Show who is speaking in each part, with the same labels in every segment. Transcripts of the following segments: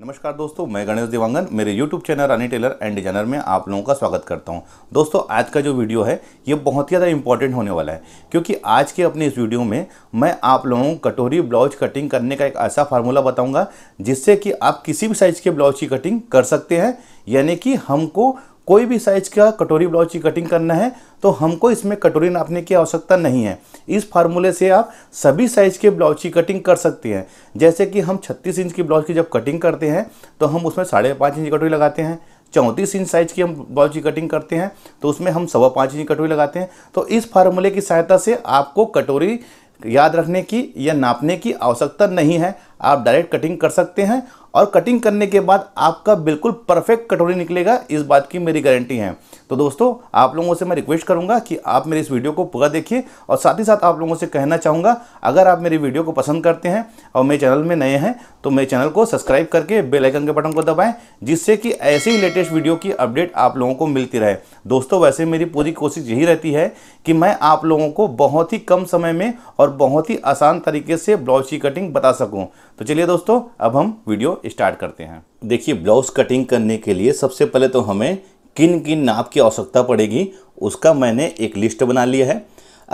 Speaker 1: नमस्कार दोस्तों मैं गणेश देवांगन मेरे YouTube channel Rani tailor and designer में आप लोगों का स्वागत करता हूं दोस्तों आज का जो वीडियो है ये बहुत ही ज़्यादा इंपॉर्टेंट होने वाला है क्योंकि आज के अपने इस वीडियो में मैं आप लोगों को कटोरी ब्लाउज कटिंग करने का एक ऐसा फार्मूला बताऊंगा जिससे कि आप किसी भी साइज़ के ब्लाउज की कटिंग कर सकते हैं यानी कि हमको कोई भी साइज का कटोरी ब्लाउज की कटिंग करना है तो हमको इसमें कटोरी नापने की आवश्यकता नहीं है इस फार्मूले से आप सभी साइज़ के ब्लाउज की कटिंग कर सकते हैं जैसे कि हम 36 इंच की ब्लाउज की जब कटिंग करते हैं तो हम उसमें साढ़े पाँच इंच कटोरी लगाते हैं चौंतीस इंच साइज की हम ब्लाउज की कटिंग करते हैं तो उसमें हम सवा पाँच इंच कटोरी लगाते हैं तो इस फार्मूले की सहायता से आपको कटोरी याद रखने की या नापने की आवश्यकता नहीं है आप डायरेक्ट कटिंग कर सकते हैं और कटिंग करने के बाद आपका बिल्कुल परफेक्ट कटोरी निकलेगा इस बात की मेरी गारंटी है तो दोस्तों आप लोगों से मैं रिक्वेस्ट करूंगा कि आप मेरे इस वीडियो को पूरा देखिए और साथ ही साथ आप लोगों से कहना चाहूंगा अगर आप मेरी वीडियो को पसंद करते हैं और मेरे चैनल में नए हैं तो मेरे चैनल को सब्सक्राइब करके बेल आइकन के बटन को दबाएं जिससे कि ऐसे ही लेटेस्ट वीडियो की अपडेट आप लोगों को मिलती रहे दोस्तों वैसे मेरी पूरी कोशिश यही रहती है कि मैं आप लोगों को बहुत ही कम समय में और बहुत ही आसान तरीके से ब्लाउज की कटिंग बता सकूँ तो चलिए दोस्तों अब हम वीडियो स्टार्ट करते हैं देखिए ब्लाउज़ कटिंग करने के लिए सबसे पहले तो हमें किन किन नाप की आवश्यकता पड़ेगी उसका मैंने एक लिस्ट बना लिया है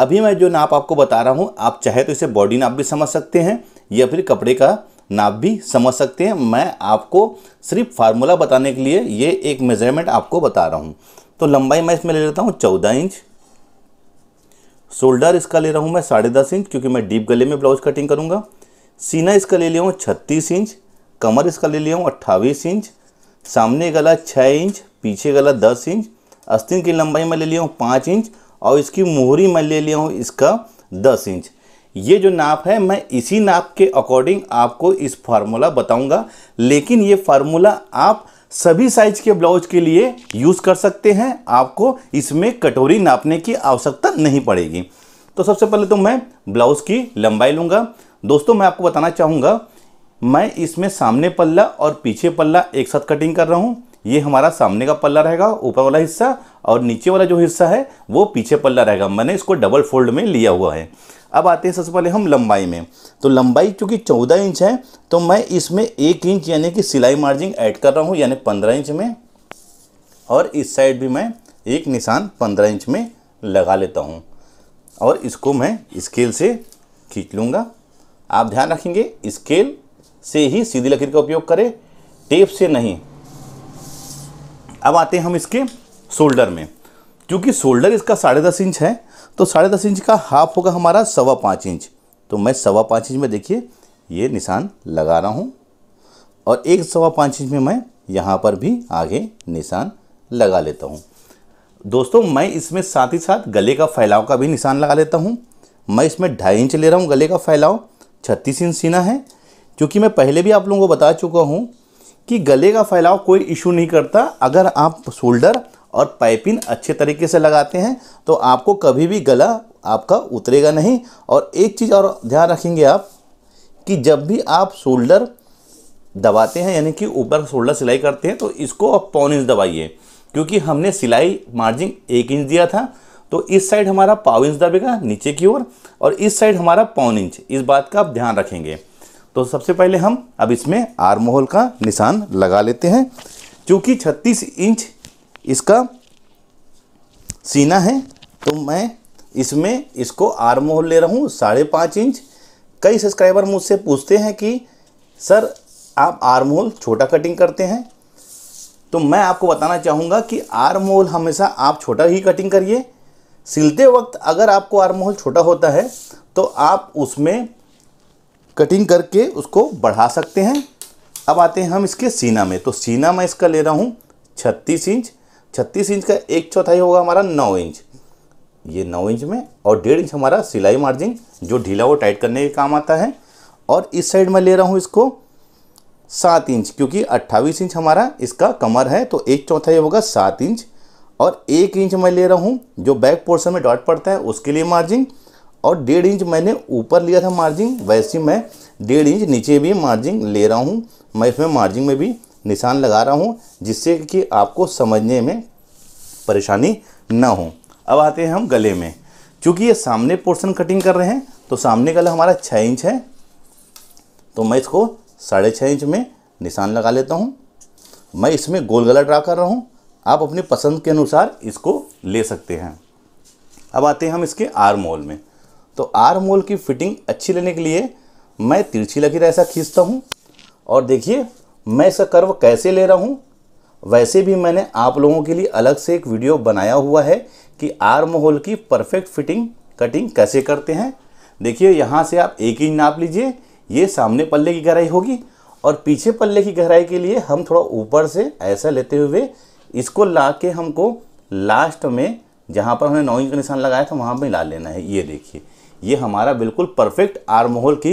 Speaker 1: अभी मैं जो नाप आपको बता रहा हूँ आप चाहे तो इसे बॉडी नाप भी समझ सकते हैं या फिर कपड़े का नाप भी समझ सकते हैं मैं आपको सिर्फ फार्मूला बताने के लिए ये एक मेजरमेंट आपको बता रहा हूँ तो लंबाई मैं इसमें ले लेता हूँ चौदह इंच शोल्डर इसका ले रहा हूँ मैं साढ़े दस इंच क्योंकि मैं डीप गले में ब्लाउज कटिंग करूँगा सीना इसका ले लिया हूँ छत्तीस इंच कमर इसका ले लिया हूँ अट्ठावीस इंच सामने गला छः इंच पीछे गला दस इंच अस्तिन की लंबाई मैं ले लिया हूँ पाँच इंच और इसकी मोहरी मैं ले लिया हूँ इसका दस इंच ये जो नाप है मैं इसी नाप के अकॉर्डिंग आपको इस फार्मूला बताऊंगा लेकिन ये फार्मूला आप सभी साइज के ब्लाउज के लिए यूज़ कर सकते हैं आपको इसमें कटोरी नापने की आवश्यकता नहीं पड़ेगी तो सबसे पहले तो मैं ब्लाउज़ की लंबाई लूँगा दोस्तों मैं आपको बताना चाहूँगा मैं इसमें सामने पल्ला और पीछे पल्ला एक साथ कटिंग कर रहा हूँ ये हमारा सामने का पल्ला रहेगा ऊपर वाला हिस्सा और नीचे वाला जो हिस्सा है वो पीछे पल्ला रहेगा मैंने इसको डबल फोल्ड में लिया हुआ है अब आते हैं सबसे पहले हम लंबाई में तो लंबाई चूँकि चौदह इंच है तो मैं इसमें एक इंच यानी कि सिलाई मार्जिन ऐड कर रहा हूँ यानी पंद्रह इंच में और इस साइड भी मैं एक निशान पंद्रह इंच में लगा लेता हूँ और इसको मैं स्केल से खींच लूँगा आप ध्यान रखेंगे स्केल से ही सीधी लकीर का उपयोग करें टेप से नहीं अब आते हैं हम इसके शोल्डर में क्योंकि शोल्डर इसका साढ़े दस इंच है तो साढ़े दस इंच का हाफ होगा हमारा सवा पाँच इंच तो मैं सवा पाँच इंच में देखिए ये निशान लगा रहा हूँ और एक सवा पाँच इंच में मैं यहाँ पर भी आगे निशान लगा लेता हूँ दोस्तों मैं इसमें साथ ही साथ गले का फैलाव का भी निशान लगा लेता हूँ मैं इसमें ढाई इंच ले रहा हूँ गले का फैलाव छत्तीस इंच सीना है क्योंकि मैं पहले भी आप लोगों को बता चुका हूँ कि गले का फैलाव कोई इशू नहीं करता अगर आप शोल्डर और पाइपिन अच्छे तरीके से लगाते हैं तो आपको कभी भी गला आपका उतरेगा नहीं और एक चीज़ और ध्यान रखेंगे आप कि जब भी आप शोल्डर दबाते हैं यानी कि ऊपर शोल्डर सिलाई करते हैं तो इसको आप पौन इंच दबाइए क्योंकि हमने सिलाई मार्जिन एक इंच दिया था तो इस साइड हमारा पाव इंच दबेगा नीचे की ओर और, और इस साइड हमारा पौन इंच इस बात का आप ध्यान रखेंगे तो सबसे पहले हम अब इसमें आर्महोल का निशान लगा लेते हैं चूँकि छत्तीस इंच इसका सीना है तो मैं इसमें इसको आर्महोल ले रहा हूँ साढ़े पाँच इंच कई सब्सक्राइबर मुझसे पूछते हैं कि सर आप आर्महोल छोटा कटिंग करते हैं तो मैं आपको बताना चाहूँगा कि आर्महोल हमेशा आप छोटा ही कटिंग करिए सिलते वक्त अगर आपको आर्महोल छोटा होता है तो आप उसमें कटिंग करके उसको बढ़ा सकते हैं अब आते हैं हम इसके सीना में तो सीना मैं इसका ले रहा हूँ छत्तीस इंच छत्तीस इंच का एक चौथाई होगा हमारा नौ इंच ये नौ इंच में और डेढ़ इंच हमारा सिलाई मार्जिन जो ढीला वो टाइट करने के काम आता है और इस साइड में ले रहा हूँ इसको सात इंच क्योंकि अट्ठावीस इंच हमारा इसका कमर है तो एक चौथाई होगा सात इंच और एक इंच मैं ले रहा हूँ जो बैक पोर्शन में डॉट पड़ता है उसके लिए मार्जिन और डेढ़ इंच मैंने ऊपर लिया था मार्जिन वैसे मैं डेढ़ इंच नीचे भी मार्जिन ले रहा हूँ मैं इसमें मार्जिन में भी निशान लगा रहा हूँ जिससे कि आपको समझने में परेशानी ना हो अब आते हैं हम गले में क्योंकि ये सामने पोर्शन कटिंग कर रहे हैं तो सामने गला हमारा छः इंच है तो मैं इसको साढ़े छः इंच में निशान लगा लेता हूँ मैं इसमें गोल गला ड्रा कर रहा हूँ आप अपनी पसंद के अनुसार इसको ले सकते हैं अब आते हैं हम इसके आर्म होल में तो आर मोल की फिटिंग अच्छी लेने के लिए मैं तिरछी लकीर ऐसा खींचता हूँ और देखिए मैं इसका कर्व कैसे ले रहा हूँ वैसे भी मैंने आप लोगों के लिए अलग से एक वीडियो बनाया हुआ है कि आर्म होल की परफेक्ट फिटिंग कटिंग कैसे करते हैं देखिए यहाँ से आप एक इंच नाप लीजिए ये सामने पल्ले की गहराई होगी और पीछे पल्ले की गहराई के लिए हम थोड़ा ऊपर से ऐसा लेते हुए इसको ला के हमको लास्ट में जहाँ पर हमने नौ इंच का निशान लगाया था वहाँ पर ला लेना है ये देखिए ये हमारा बिल्कुल परफेक्ट आर्म होल की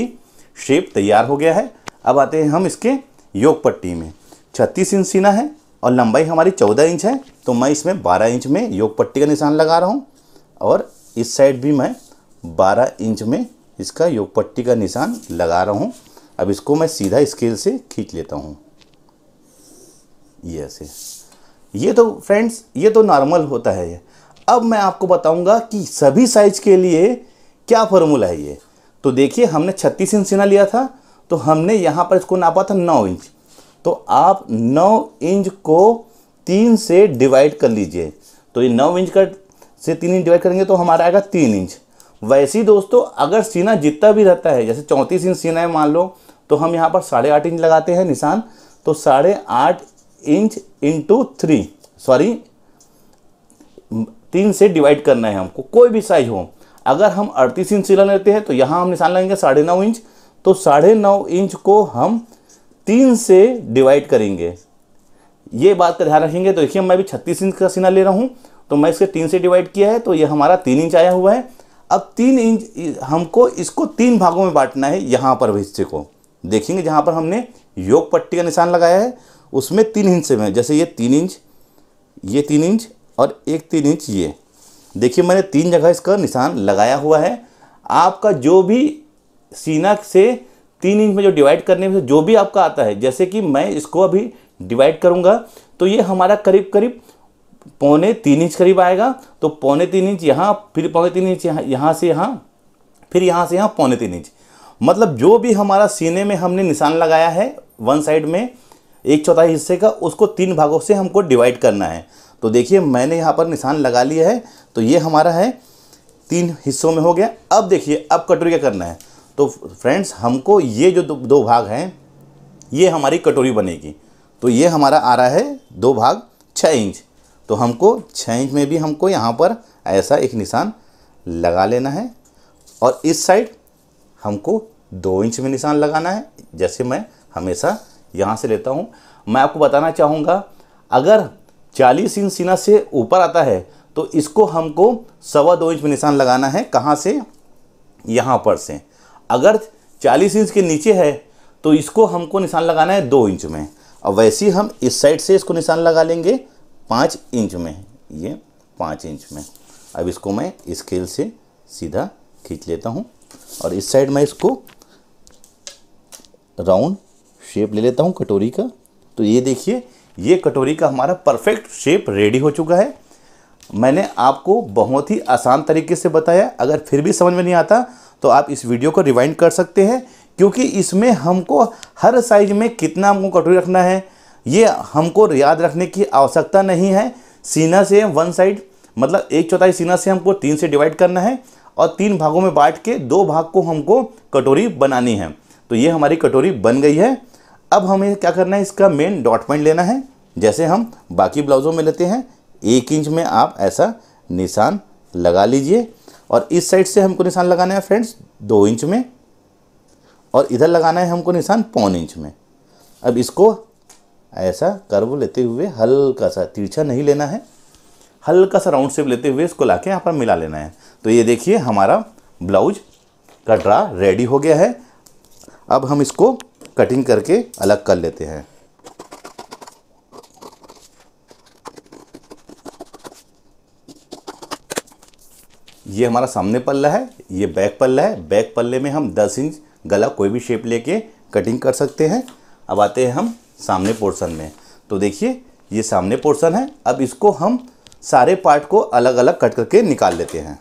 Speaker 1: शेप तैयार हो गया है अब आते हैं हम इसके योग पट्टी में छत्तीस इंच सीना है और लंबाई हमारी चौदह इंच है तो मैं इसमें बारह इंच में योग पट्टी का निशान लगा रहा हूँ और इस साइड भी मैं बारह इंच में इसका योग पट्टी का निशान लगा रहा हूँ अब इसको मैं सीधा स्केल से खींच लेता हूँ ये ऐसे ये तो फ्रेंड्स ये तो नॉर्मल होता है ये अब मैं आपको बताऊंगा कि सभी साइज के लिए क्या फॉर्मूला है ये तो देखिए हमने छत्तीस इंच सीना लिया था तो हमने यहाँ पर इसको नापा था नौ इंच तो आप नौ इंच को तीन से डिवाइड कर लीजिए तो ये नौ इंच का से तीन इंच डिवाइड करेंगे तो हमारा आएगा तीन इंच वैसे ही दोस्तों अगर सीना जितना भी रहता है जैसे चौंतीस इंच सीना है मान लो तो हम यहाँ पर साढ़े आठ इंच लगाते हैं निशान तो साढ़े आठ इंच इंटू थ्री सॉरी तीन से डिवाइड करना है हमको कोई भी साइज हो अगर हम अड़तीस इंच सिला लेते हैं तो यहाँ हम निशान लगेंगे साढ़े नौ इंच तो साढ़े नौ इंच को हम तीन से डिवाइड करेंगे ये बात का ध्यान रखेंगे तो देखिए मैं भी छत्तीस इंच का सीना ले रहा हूँ तो मैं इसके तीन से डिवाइड किया है तो ये हमारा तीन इंच आया हुआ है अब तीन इंच हमको इसको तीन भागों में बांटना है यहाँ पर हिस्से को देखेंगे जहाँ पर हमने योग पट्टी का निशान लगाया है उसमें तीन हिस्से में जैसे ये तीन इंच ये तीन इंच और एक तीन इंच ये देखिए मैंने तीन जगह इसका निशान लगाया हुआ है आपका जो भी सीना से तीन इंच में जो डिवाइड करने में जो भी आपका आता है जैसे कि मैं इसको अभी डिवाइड करूँगा तो ये हमारा करीब करीब पौने तीन इंच करीब आएगा तो पौने तीन इंच यहाँ फिर पौने तीन इंच यहाँ यहाँ से यहाँ फिर यहाँ से यहाँ पौने तीन इंच मतलब जो भी हमारा सीने में हमने निशान लगाया है वन साइड में एक चौथाई हिस्से का उसको तीन भागों से हमको डिवाइड करना है तो देखिए मैंने यहाँ पर निशान लगा लिया है तो ये हमारा है तीन हिस्सों में हो गया अब देखिए अब कटोरी क्या करना है तो फ्रेंड्स हमको ये जो दो, दो भाग हैं ये हमारी कटोरी बनेगी तो ये हमारा आ रहा है दो भाग छः इंच तो हमको छः इंच में भी हमको यहाँ पर ऐसा एक निशान लगा लेना है और इस साइड हमको दो इंच में निशान लगाना है जैसे मैं हमेशा यहाँ से लेता हूँ मैं आपको बताना चाहूँगा अगर चालीस इंच सीना से ऊपर आता है तो इसको हमको सवा दो इंच में निशान लगाना है कहाँ से यहाँ पर से अगर चालीस इंच के नीचे है तो इसको हमको निशान लगाना है दो इंच में और वैसे हम इस साइड से इसको निशान लगा लेंगे पाँच इंच में ये पाँच इंच में अब इसको मैं स्केल से सीधा खींच लेता हूँ और इस साइड मैं इसको राउंड शेप ले लेता हूँ कटोरी का तो ये देखिए ये कटोरी का हमारा परफेक्ट शेप रेडी हो चुका है मैंने आपको बहुत ही आसान तरीके से बताया अगर फिर भी समझ में नहीं आता तो आप इस वीडियो को रिवाइंड कर सकते हैं क्योंकि इसमें हमको हर साइज में कितना हमको कटोरी रखना है ये हमको याद रखने की आवश्यकता नहीं है सीना से वन साइड मतलब एक चौथाई सीना से हमको तीन से डिवाइड करना है और तीन भागों में बांट के दो भाग को हमको कटोरी बनानी है तो ये हमारी कटोरी बन गई है अब हमें क्या करना है इसका मेन डॉट पॉइंट लेना है जैसे हम बाकी ब्लाउज़ों में लेते हैं एक इंच में आप ऐसा निशान लगा लीजिए और इस साइड से हमको निशान लगाना है फ्रेंड्स दो इंच में और इधर लगाना है हमको निशान पौन इंच में अब इसको ऐसा कर्व लेते हुए हल्का सा तिरछा नहीं लेना है हल्का सा राउंड शेप लेते हुए इसको लाके यहाँ पर मिला लेना है तो ये देखिए हमारा ब्लाउज का ड्रा रेडी हो गया है अब हम इसको कटिंग करके अलग कर लेते हैं ये हमारा सामने पल्ला है ये बैक पल्ला है बैक पल्ले में हम 10 इंच गला कोई भी शेप लेके कटिंग कर सकते हैं अब आते हैं हम सामने पोर्शन में तो देखिए ये सामने पोर्शन है अब इसको हम सारे पार्ट को अलग अलग कट करके निकाल लेते हैं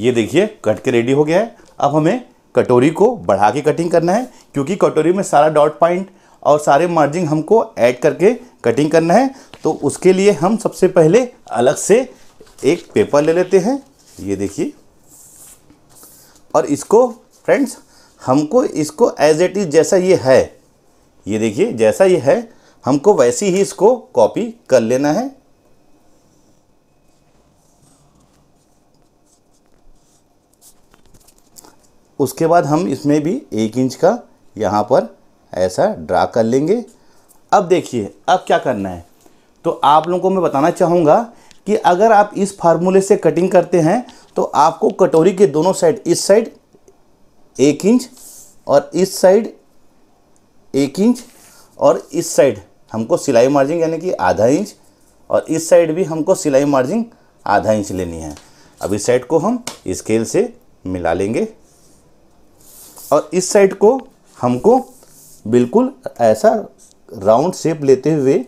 Speaker 1: ये देखिए कट के रेडी हो गया है अब हमें कटोरी को बढ़ा के कटिंग करना है क्योंकि कटोरी में सारा डॉट पॉइंट और सारे मार्जिन हमको ऐड करके कटिंग करना है तो उसके लिए हम सबसे पहले अलग से एक पेपर ले लेते हैं ये देखिए और इसको फ्रेंड्स हमको इसको एज एट इज़ जैसा ये है ये देखिए जैसा ये है हमको वैसी ही इसको कॉपी कर लेना है उसके बाद हम इसमें भी एक इंच का यहाँ पर ऐसा ड्रा कर लेंगे अब देखिए अब क्या करना है तो आप लोगों को मैं बताना चाहूँगा कि अगर आप इस फार्मूले से कटिंग करते हैं तो आपको कटोरी के दोनों साइड इस साइड एक इंच और इस साइड एक इंच और इस साइड हमको सिलाई मार्जिन यानी कि आधा इंच और इस साइड भी हमको सिलाई मार्जिन आधा इंच लेनी है अब इस साइड को हम स्केल से मिला लेंगे और इस साइड को हमको बिल्कुल ऐसा राउंड शेप लेते हुए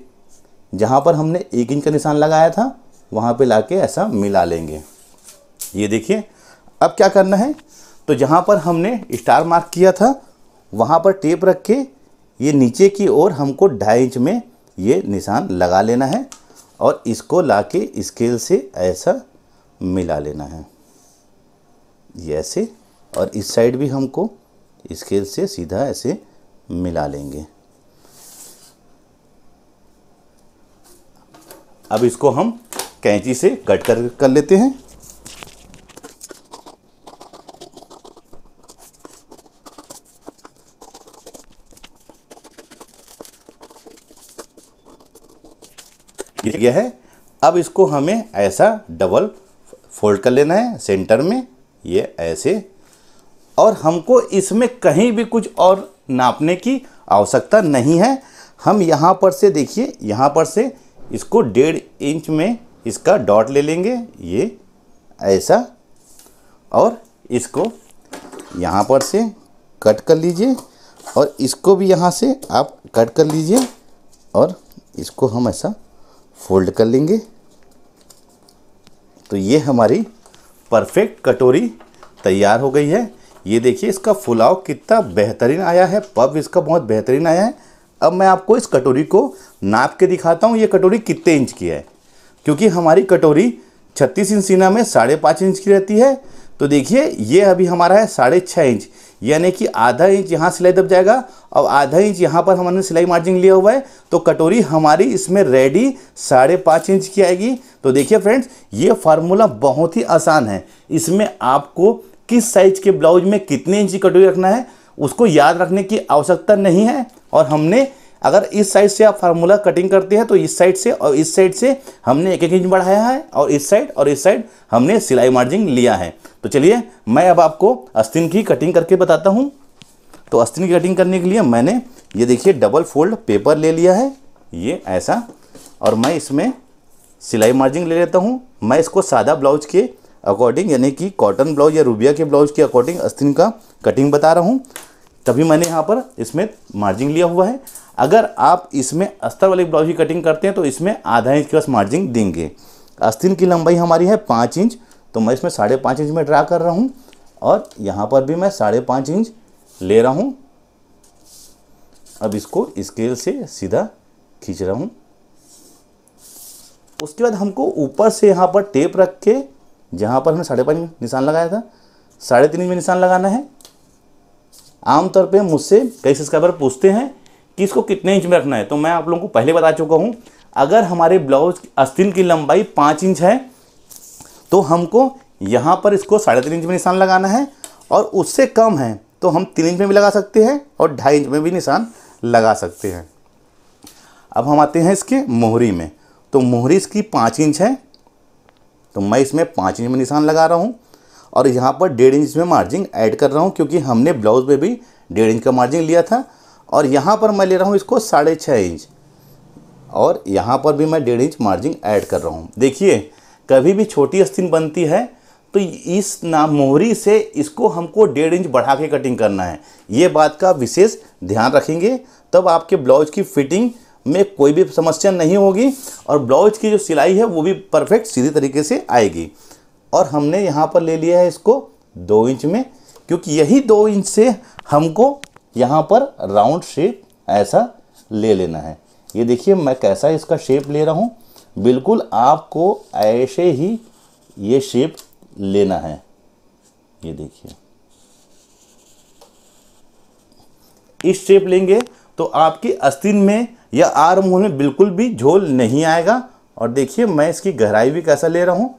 Speaker 1: जहाँ पर हमने एक इंच का निशान लगाया था वहाँ पे लाके ऐसा मिला लेंगे ये देखिए अब क्या करना है तो जहाँ पर हमने स्टार मार्क किया था वहाँ पर टेप रख के ये नीचे की ओर हमको ढाई इंच में ये निशान लगा लेना है और इसको लाके स्केल से ऐसा मिला लेना है ये ऐसे और इस साइड भी हमको स्केल से सीधा ऐसे मिला लेंगे अब इसको हम कैंची से कट कर कर लेते हैं गया है अब इसको हमें ऐसा डबल फोल्ड कर लेना है सेंटर में ये ऐसे और हमको इसमें कहीं भी कुछ और नापने की आवश्यकता नहीं है हम यहाँ पर से देखिए यहाँ पर से इसको डेढ़ इंच में इसका डॉट ले लेंगे ये ऐसा और इसको यहाँ पर से कट कर लीजिए और इसको भी यहाँ से आप कट कर लीजिए और इसको हम ऐसा फोल्ड कर लेंगे तो ये हमारी परफेक्ट कटोरी तैयार हो गई है ये देखिए इसका फुलाव कितना बेहतरीन आया है पब इसका बहुत बेहतरीन आया है अब मैं आपको इस कटोरी को नाप के दिखाता हूँ ये कटोरी कितने इंच की है क्योंकि हमारी कटोरी छत्तीस इंच सीना में साढ़े पाँच इंच की रहती है तो देखिए ये अभी हमारा है साढ़े छः इंच यानी कि आधा इंच यहाँ सिलाई दब जाएगा और आधा इंच यहाँ पर हमने सिलाई मार्जिन लिया हुआ है तो कटोरी हमारी इसमें रेडी साढ़े पाँच इंच की आएगी तो देखिए फ्रेंड्स ये फार्मूला बहुत ही आसान है इसमें आपको किस साइज के ब्लाउज में कितने की कटोरी रखना है उसको याद रखने की आवश्यकता नहीं है और हमने अगर इस साइड से आप फार्मूला कटिंग करते हैं तो इस साइड से और इस साइड से हमने एक एक इंच बढ़ाया है और इस साइड और इस साइड हमने सिलाई मार्जिन लिया है तो चलिए मैं अब आपको अस्तिन की कटिंग करके बताता हूँ तो अस्तिन की कटिंग करने के लिए मैंने ये देखिए डबल फोल्ड पेपर ले लिया है ये ऐसा और मैं इसमें सिलाई मार्जिन ले लेता हूँ मैं इसको सादा ब्लाउज के अकॉर्डिंग यानी कि कॉटन ब्लाउज या रूबिया के ब्लाउज के अकॉर्डिंग अस्तिन का कटिंग बता रहा हूँ तभी मैंने यहाँ पर इसमें मार्जिन लिया हुआ है अगर आप इसमें अस्तर वाले ब्लाउज की कटिंग करते हैं तो इसमें आधा इंच के पास मार्जिन देंगे अस्तिन की लंबाई हमारी है पाँच इंच तो मैं इसमें साढ़े पाँच इंच में ड्रा कर रहा हूँ और यहाँ पर भी मैं साढ़े पाँच इंच ले रहा हूँ अब इसको स्केल से सीधा खींच रहा हूँ उसके बाद हमको ऊपर से यहाँ पर टेप रख के जहाँ पर हमने साढ़े पाँच निशान लगाया था साढ़े तीन इंच में निशान लगाना है आमतौर पे मुझसे कई सब्सक्राइबर पूछते हैं कि इसको कितने इंच में रखना है तो मैं आप लोगों को पहले बता चुका हूँ अगर हमारे ब्लाउज अस्तिन की लंबाई पाँच इंच है तो हमको यहाँ पर इसको साढ़े तीन इंच में निशान लगाना है और उससे कम है तो हम तीन इंच में भी लगा सकते हैं और ढाई इंच में भी निशान लगा सकते हैं अब हम आते हैं इसके मोहरी में तो मोहरी इसकी पाँच इंच है तो मैं इसमें पाँच इंच में निशान लगा रहा हूँ और यहाँ पर डेढ़ इंच में मार्जिन ऐड कर रहा हूँ क्योंकि हमने ब्लाउज़ में भी डेढ़ इंच का मार्जिन लिया था और यहाँ पर मैं ले रहा हूँ इसको साढ़े छः इंच और यहाँ पर भी मैं डेढ़ इंच मार्जिन ऐड कर रहा हूँ देखिए कभी भी छोटी अस्तीन बनती है तो इस नाम मोहरी से इसको हमको डेढ़ इंच बढ़ा के कटिंग करना है ये बात का विशेष ध्यान रखेंगे तब आपके ब्लाउज की फिटिंग में कोई भी समस्या नहीं होगी और ब्लाउज की जो सिलाई है वो भी परफेक्ट सीधी तरीके से आएगी और हमने यहाँ पर ले लिया है इसको दो इंच में क्योंकि यही दो इंच से हमको यहाँ पर राउंड शेप ऐसा ले लेना है ये देखिए मैं कैसा इसका शेप ले रहा हूँ बिल्कुल आपको ऐसे ही ये शेप लेना है ये देखिए इस शेप लेंगे तो आपकी अस्तिन में यह आर मुँह में बिल्कुल भी झोल नहीं आएगा और देखिए मैं इसकी गहराई भी कैसा ले रहा हूँ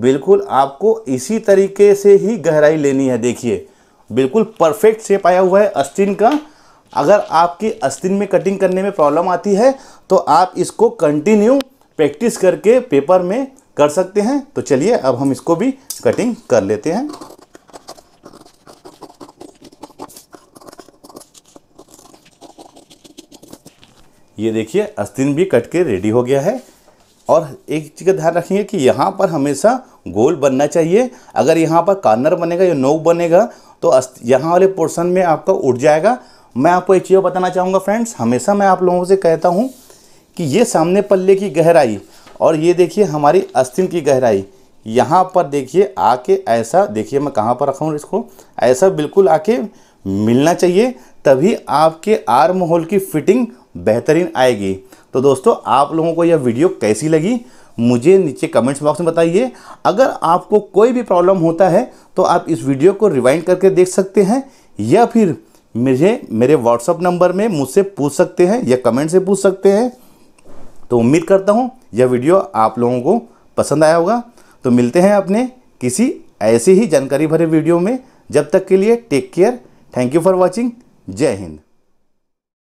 Speaker 1: बिल्कुल आपको इसी तरीके से ही गहराई लेनी है देखिए बिल्कुल परफेक्ट शेप आया हुआ है अस्तिन का अगर आपकी अस्तिन में कटिंग करने में प्रॉब्लम आती है तो आप इसको कंटिन्यू प्रैक्टिस करके पेपर में कर सकते हैं तो चलिए अब हम इसको भी कटिंग कर लेते हैं ये देखिए अस्तिन भी कट के रेडी हो गया है और एक चीज़ का ध्यान रखेंगे कि यहाँ पर हमेशा गोल बनना चाहिए अगर यहाँ पर कार्नर बनेगा या नोक बनेगा तो यहाँ वाले पोर्शन में आपका उठ जाएगा मैं आपको एक चीज़ बताना चाहूँगा फ्रेंड्स हमेशा मैं आप लोगों से कहता हूँ कि ये सामने पल्ले की गहराई और ये देखिए हमारी अस्तिन की गहराई यहाँ पर देखिए आके ऐसा देखिए मैं कहाँ पर रखाऊँ इसको ऐसा बिल्कुल आके मिलना चाहिए तभी आपके आर्म होल की फिटिंग बेहतरीन आएगी तो दोस्तों आप लोगों को यह वीडियो कैसी लगी मुझे नीचे कमेंट्स बॉक्स में बताइए अगर आपको कोई भी प्रॉब्लम होता है तो आप इस वीडियो को रिवाइंड करके देख सकते हैं या फिर मुझे मेरे व्हाट्सअप नंबर में मुझसे पूछ सकते हैं या कमेंट से पूछ सकते हैं तो उम्मीद करता हूँ यह वीडियो आप लोगों को पसंद आया होगा तो मिलते हैं अपने किसी ऐसे ही जानकारी भरे वीडियो में जब तक के लिए take care thank you for watching जय हिंद